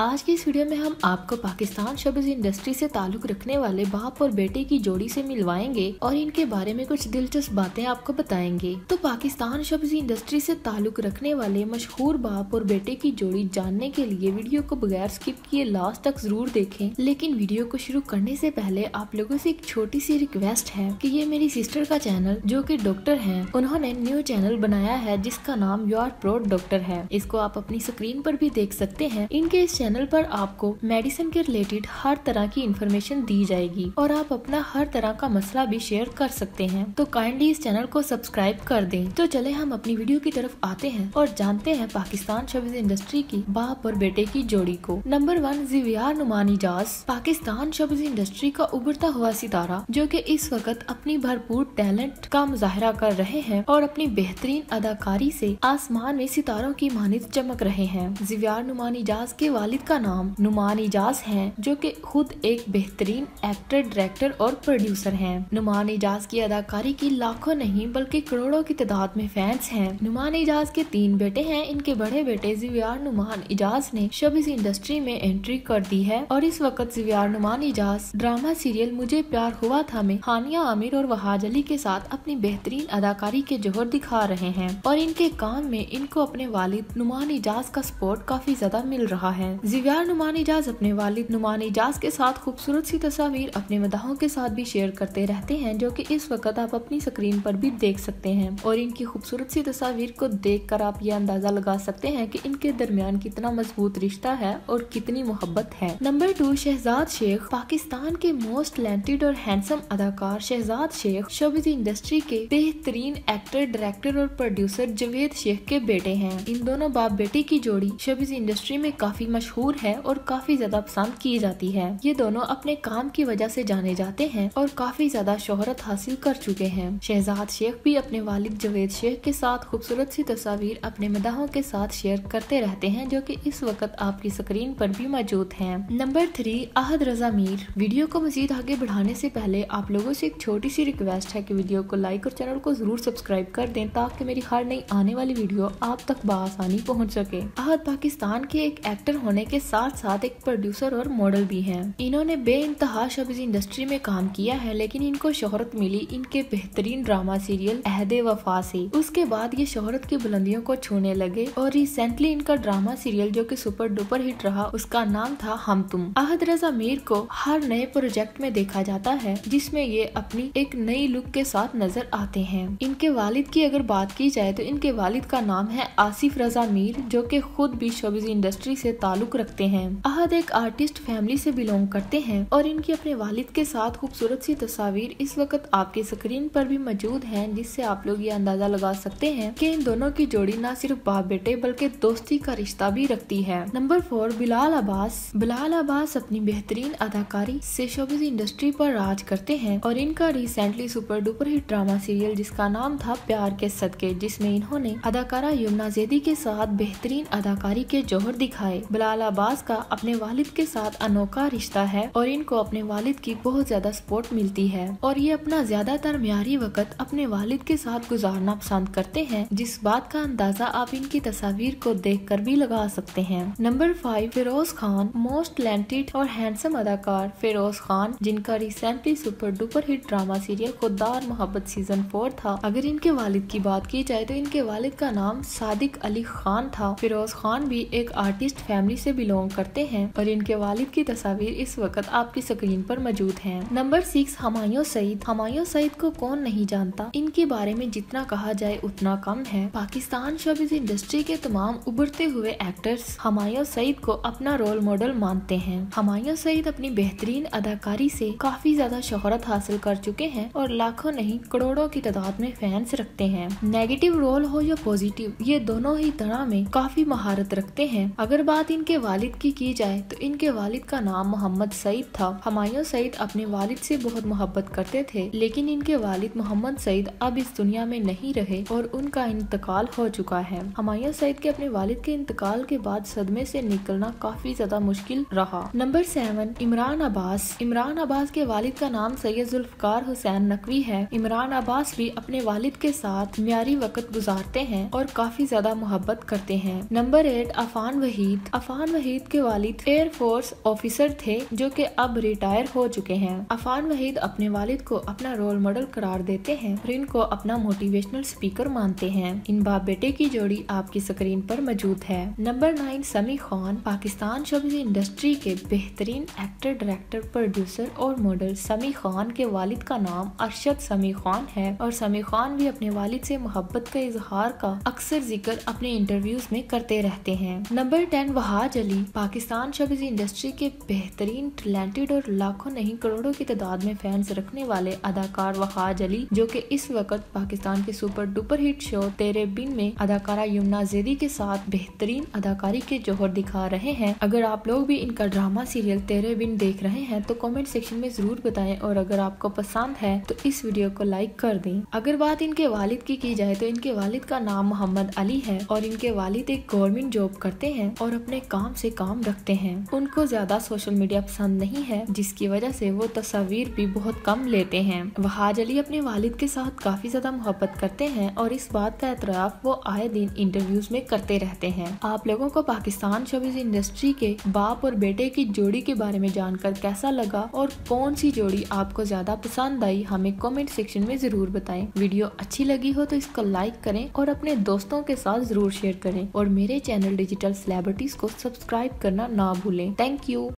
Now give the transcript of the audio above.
आज की इस वीडियो में हम आपको पाकिस्तान शब्ज इंडस्ट्री से ताल्लुक रखने वाले बाप और बेटे की जोड़ी से मिलवाएंगे और इनके बारे में कुछ दिलचस्प बातें आपको बताएंगे तो पाकिस्तान शब्द इंडस्ट्री से ताल्लुक रखने वाले मशहूर बाप और बेटे की जोड़ी जानने के लिए वीडियो को बगैर स्किप किए लास्ट तक जरूर देखे लेकिन वीडियो को शुरू करने ऐसी पहले आप लोगों ऐसी एक छोटी सी रिक्वेस्ट है की ये मेरी सिस्टर का चैनल जो की डॉक्टर है उन्होंने न्यू चैनल बनाया है जिसका नाम योर प्रोड डॉक्टर है इसको आप अपनी स्क्रीन आरोप भी देख सकते हैं इनके इस चैनल चैनल पर आपको मेडिसिन के रिलेटेड हर तरह की इन्फॉर्मेशन दी जाएगी और आप अपना हर तरह का मसला भी शेयर कर सकते हैं तो काइंडली इस चैनल को सब्सक्राइब कर दें तो चले हम अपनी वीडियो की तरफ आते हैं और जानते हैं पाकिस्तान शब्द इंडस्ट्री की बाप और बेटे की जोड़ी को नंबर वन जिवियार नुमानी जास पाकिस्तान शोबिज इंडस्ट्री का उभरता हुआ सितारा जो की इस वक्त अपनी भरपूर टैलेंट का मुजाहरा कर रहे हैं और अपनी बेहतरीन अदाकारी ऐसी आसमान में सितारों की मानित चमक रहे हैं जिवियार नुमानी जास के वालिद वालिद का नाम नुमान एजाज है जो की खुद एक बेहतरीन एक्टर डायरेक्टर और प्रोड्यूसर है नुमान एजाज की अदाकारी की लाखों नहीं बल्कि करोड़ों की तादाद में फैंस हैं। नुमान एजाज के तीन बेटे हैं इनके बड़े बेटे जिवियार नुमान एजाज ने शब इंडस्ट्री में एंट्री कर दी है और इस वक्त जिवियार नुमान एजाज ड्रामा सीरियल मुझे प्यार हुआ था में हानिया आमिर और वहाज अली के साथ अपनी बेहतरीन अदाकारी के जोहर दिखा रहे हैं और इनके काम में इनको अपने वालिद नुमान एजाज का सपोर्ट काफी ज्यादा मिल रहा है जिव्यार नुमान एजाज अपने वालिद नुमान एजाज के साथ खूबसूरत सी तस्वीर अपने मदाहों के साथ भी शेयर करते रहते हैं जो कि इस वक्त आप अपनी स्क्रीन पर भी देख सकते हैं और इनकी खूबसूरत सी तस्वीर को देख कर आप ये अंदाजा लगा सकते हैं की इनके दरमियान कितना मजबूत रिश्ता है और कितनी मोहब्बत है नंबर टू शहजाद शेख पाकिस्तान के मोस्ट टैलेंटेड और हैंडसम अदाकार शहजाद शेख शोबिज इंडस्ट्री के बेहतरीन एक्टर डायरेक्टर और प्रोड्यूसर जवेद शेख के बेटे हैं इन दोनों बाप बेटे की जोड़ी शोबिज इंडस्ट्री में काफी मशहूर मशहूर है और काफी ज्यादा पसंद की जाती है ये दोनों अपने काम की वजह से जाने जाते हैं और काफी ज्यादा शोहरत हासिल कर चुके हैं शहजाद शेख भी अपने वालिद जवेद शेख के साथ खूबसूरत सी तस्वीर अपने मदाहों के साथ शेयर करते रहते हैं जो की इस वक्त आपकी स्क्रीन पर भी मौजूद है number three Ahad Raza Mir video को मजीद आगे बढ़ाने से पहले आप लोगों से एक छोटी सी रिक्वेस्ट है की वीडियो को लाइक और चैनल को जरूर सब्सक्राइब कर दे ताकि मेरी हर नई आने वाली वीडियो आप तक बसानी पहुँच सके अहद पाकिस्तान के एक एक्टर होने करने के साथ साथ एक प्रोड्यूसर और मॉडल भी हैं इन्होंने बे इंतहा शब्द इंडस्ट्री में काम किया है लेकिन इनको शोहरत मिली इनके बेहतरीन ड्रामा सीरियल अहद वफा से उसके बाद ये शोहरत की बुलंदियों को छूने लगे और रिसेंटली इनका ड्रामा सीरियल जो की सुपर डुपर हिट रहा उसका नाम था हम तुम अहद रजा मीर को हर नए प्रोजेक्ट में देखा जाता है जिसमे ये अपनी एक नई लुक के साथ नजर आते हैं इनके वालिद की अगर बात की जाए तो इनके वालिद का नाम है आसिफ रजा मीर जो कि खुद भी शोबिज इंडस्ट्री से ताल्लुक ताल्लुक रखते हैं अहद एक आर्टिस्ट फैमिली से बिलोंग करते हैं और इनकी अपने वालिद के साथ खूबसूरत सी तस्वीर इस वक्त आपकी स्क्रीन पर भी मौजूद है जिससे आप लोग ये अंदाजा लगा सकते हैं कि इन दोनों की जोड़ी न सिर्फ बाप बेटे बल्कि दोस्ती का रिश्ता भी रखती है नंबर फोर बिलाल अब्बास बिलाल अब्बास अपनी बेहतरीन अदाकारी से शोबिस इंडस्ट्री पर राज करते हैं और इनका recently super duper hit drama serial जिसका नाम था प्यार के सदके जिसमें इन्होंने अदाकारा यमुना जेदी के साथ बेहतरीन अदाकारी के जौहर दिखाए बिलाल अब्बास का अपने वालिद के साथ अनोखा रिश्ता है और इनको अपने वालिद की बहुत ज्यादा सपोर्ट मिलती है और ये अपना ज्यादातर म्यारी वक्त अपने वालिद के साथ गुजारना पसंद करते हैं जिस बात का अंदाजा आप इनकी तस्वीर को देख कर भी लगा सकते हैं number five Firoz Khan most talented और हैंडसम अदाकार फिरोज खान जिनका recently super duper hit drama serial खुदार मोहब्बत सीजन फोर था अगर इनके वालिद की बात की जाए तो इनके वालिद का नाम सादिक अली खान था फिरोज खान भी एक आर्टिस्ट फैमिली से से बिलोंग करते हैं और इनके वालिद की तस्वीर इस वक्त आपकी स्क्रीन पर मौजूद है नंबर सिक्स हमायों सईद हमायों सईद को कौन नहीं जानता इनके बारे में जितना कहा जाए उतना कम है पाकिस्तान शोबिज इंडस्ट्री के तमाम उभरते हुए एक्टर्स हमायों सईद को अपना रोल मॉडल मानते हैं हमायों सईद अपनी बेहतरीन अदाकारी से काफी ज्यादा शोहरत हासिल कर चुके हैं और लाखों नहीं करोड़ों की तादाद में फैंस रखते हैं नेगेटिव रोल हो या पॉजिटिव ये दोनों ही तरह में काफी महारत रखते हैं अगर बात इनके वालिद की की जाए तो इनके वालिद का नाम मोहम्मद सईद था हमायूं सईद अपने वालिद से बहुत मोहब्बत करते थे लेकिन इनके वालिद मोहम्मद सईद अब इस दुनिया में नहीं रहे और उनका इंतकाल हो चुका है हमायूं सईद के अपने वालिद के इंतकाल के बाद सदमे से निकलना काफी ज्यादा मुश्किल रहा नंबर सेवन इमरान अब्बास इमरान अब्बास के वालिद का नाम सैयद जुल्फकार हुसैन नकवी है इमरान अब्बास भी अपने वालिद के साथ म्यारी वक्त गुजारते हैं और काफी ज्यादा मोहब्बत करते हैं नंबर एट अफान वहीद अफान अफान वहीद के वालिद एयरफोर्स ऑफिसर थे जो कि अब रिटायर हो चुके हैं अफान वहीद अपने वालिद को अपना रोल मॉडल करार देते हैं और इनको अपना मोटिवेशनल स्पीकर मानते हैं इन बाप बेटे की जोड़ी आपकी स्क्रीन पर मौजूद है नंबर नाइन समी खान पाकिस्तान शोबिज इंडस्ट्री के बेहतरीन एक्टर डायरेक्टर प्रोड्यूसर और मॉडल समी खान के वालिद का नाम अरशद समी खान है और समी खान भी अपने वालिद से मोहब्बत का इजहार का अक्सर जिक्र अपने इंटरव्यूज में करते रहते हैं नंबर टेन वहाज राहत अली पाकिस्तान शब्द इंडस्ट्री के बेहतरीन टैलेंटेड और लाखों नहीं करोड़ों की तादाद में फैंस रखने वाले अदाकार वहाज अली जो कि इस वक्त पाकिस्तान के सुपर डुपर हिट शो तेरे बिन में अदाकारा यमुना जेदी के साथ बेहतरीन अदाकारी के जोहर दिखा रहे हैं अगर आप लोग भी इनका ड्रामा सीरियल तेरे बिन देख रहे हैं तो कॉमेंट सेक्शन में जरूर बताए और अगर आपको पसंद है तो इस वीडियो को लाइक कर दें अगर बात इनके वालिद की की जाए तो इनके वालिद का नाम मोहम्मद अली है और इनके वालिद एक गवर्नमेंट जॉब करते हैं और अपने काम काम से काम रखते हैं उनको ज्यादा सोशल मीडिया पसंद नहीं है जिसकी वजह से वो तस्वीर भी बहुत कम लेते हैं वहाज अली अपने वालिद के साथ काफी ज्यादा मोहब्बत करते हैं और इस बात का एतराफ वो आए दिन इंटरव्यूज में करते रहते हैं आप लोगों को पाकिस्तान शोबिज इंडस्ट्री के बाप और बेटे की जोड़ी के बारे में जानकर कैसा लगा और कौन सी जोड़ी आपको ज्यादा पसंद आई हमें कॉमेंट सेक्शन में जरूर बताए वीडियो अच्छी लगी हो तो इसको लाइक करें और अपने दोस्तों के साथ जरूर शेयर करें और मेरे चैनल डिजिटल सेलेब्रिटीज को सब्सक्राइब करना ना भूलें थैंक यू